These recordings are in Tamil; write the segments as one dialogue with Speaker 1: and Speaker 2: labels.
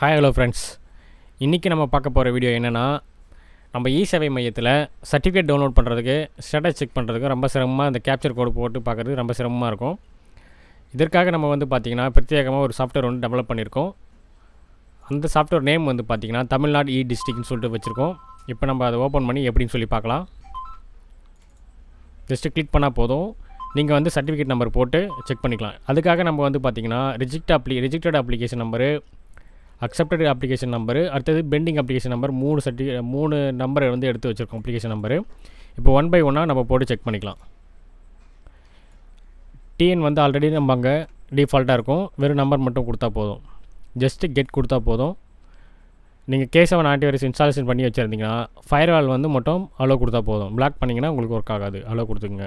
Speaker 1: ஹாய் ஹலோ ஃப்ரெண்ட்ஸ் இன்றைக்கி நம்ம பார்க்க போகிற வீடியோ என்னென்னா நம்ம இ சேவை மையத்தில் சர்டிஃபிகேட் டவுன்லோட் பண்ணுறதுக்கு ஸ்டேட்டஸ் செக் பண்ணுறதுக்கு ரொம்ப சிரமமாக அந்த கேப்சர் கோடு போட்டு பார்க்குறது ரொம்ப சிரமமாக இருக்கும் இதற்காக நம்ம வந்து பார்த்திங்கன்னா பிரத்யேகமாக ஒரு சாஃப்ட்வேர் வந்து டெவலப் பண்ணியிருக்கோம் அந்த சாஃப்ட்வேர் நேம் வந்து பார்த்திங்கன்னா தமிழ்நாடு இ டிஸ்ட்ரிக்னு சொல்லிட்டு வச்சுருக்கோம் இப்போ நம்ம அதை ஓப்பன் பண்ணி எப்படின்னு சொல்லி பார்க்கலாம் ஜஸ்ட்டு கிளிக் பண்ணால் போதும் நீங்கள் வந்து சர்டிஃபிகேட் நம்பர் போட்டு செக் பண்ணிக்கலாம் அதுக்காக நம்ம வந்து பார்த்திங்கன்னா reject appli rejected application number accepted application number அடுத்தது பெண்டிங் அப்ளிகேஷன் நம்பர் மூணு சர்டி மூணு நம்பரை வந்து எடுத்து வச்சுருக்கோம் அப்ளிகேஷன் நம்பரு இப்போ ஒன் பை ஒன்னாக நம்ம போட்டு செக் பண்ணிக்கலாம் டிஎன் வந்து ஆல்ரெடி நம்ம அங்கே டிஃபால்ட்டாக இருக்கும் வெறும் நம்பர் மட்டும் கொடுத்தா போதும் ஜஸ்ட்டு கெட் கொடுத்தா போதும் நீங்கள் கே செவன் ஆன்டிவைரஸ் இன்ஸ்டாலேஷன் பண்ணி வச்சுருந்தீங்கன்னா ஃபயர்வால் வந்து மட்டும் அலோவ் கொடுத்தா போதும் பிளாக் பண்ணிங்கன்னா உங்களுக்கு ஒர்க் ஆகாது அலோவ் கொடுத்துங்க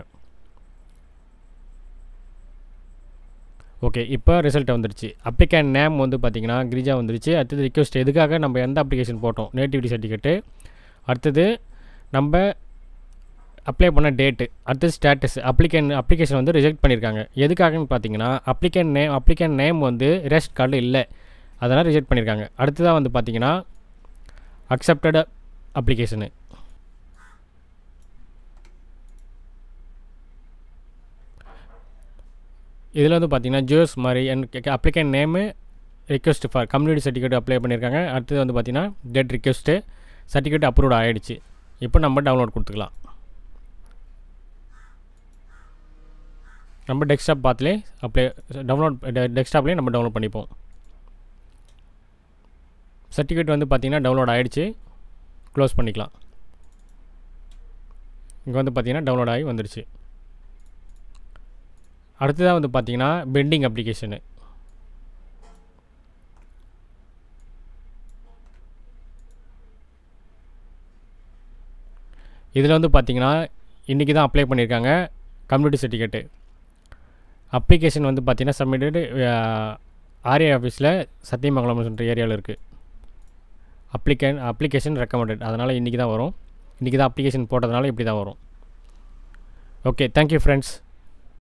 Speaker 1: ஓகே இப்போ ரிசல்ட் வந்துருச்சு அப்ளிகேண்ட் நேம் வந்து பார்த்திங்கன்னா கிரிஜா வந்துருச்சு அடுத்தது ரிக்வஸ்ட் எதுக்காக நம்ம எந்த அப்ளிகேஷன் போட்டோம் நேட்டிவிட்டி சர்டிஃபிகேட்டு அடுத்தது நம்ம அப்ளை பண்ண டேட்டு அடுத்தது ஸ்டேட்டஸ் அப்ளிகேன் அப்ளிகேஷன் வந்து ரிஜெக்ட் பண்ணியிருக்காங்க எதுக்காகன்னு பார்த்தீங்கன்னா அப்ளிகேன் நேம் அப்ளிகேன் நேம் வந்து ரேஷன் கார்டு இல்லை அதெல்லாம் ரிஜெக்ட் பண்ணியிருக்காங்க அடுத்ததாக வந்து பார்த்திங்கன்னா அக்செப்டட் அப்ளிகேஷனு இதில் வந்து பார்த்திங்கன்னா ஜோஸ் மாதிரி and applicant name request for community certificate apply பண்ணியிருக்காங்க அடுத்தது வந்து பார்த்திங்கன்னா டெட் ரிக்வஸ்ட்டு சர்டிஃபிகேட் அப்ரூவ் ஆகிடுச்சு இப்போ நம்ம டவுன்லோட் கொடுத்துக்கலாம் நம்ம டெஸ்க்டாப் பார்த்துலே அப்ளை டவுன்லோட் டெஸ்க்டாப்லேயே நம்ம டவுன்லோட் பண்ணிப்போம் சர்டிஃபிகேட் வந்து பார்த்திங்கன்னா டவுன்லோட் ஆகிடுச்சு க்ளோஸ் பண்ணிக்கலாம் இங்கே வந்து பார்த்திங்கன்னா டவுன்லோட் ஆகி வந்துருச்சு அடுத்ததாக வந்து பார்த்தீங்கன்னா பெண்டிங் அப்ளிகேஷனு இதில் வந்து பார்த்திங்கன்னா இன்றைக்கி தான் அப்ளை பண்ணியிருக்காங்க கம்யூனிட்டி சர்டிஃபிகேட்டு அப்ளிகேஷன் வந்து பார்த்திங்கன்னா சப்மிட்டடு ஆர்ஏ ஆஃபீஸில் சத்தியமங்கலம் சொல்கிற ஏரியாவில் இருக்குது அப்ளிகே அப்ளிகேஷன் ரெக்கமெண்டட் அதனால் இன்றைக்கி தான் வரும் இன்றைக்கி தான் அப்ளிகேஷன் போட்டதுனால இப்படி தான் வரும் ஓகே தேங்க்யூ ஃப்ரெண்ட்ஸ்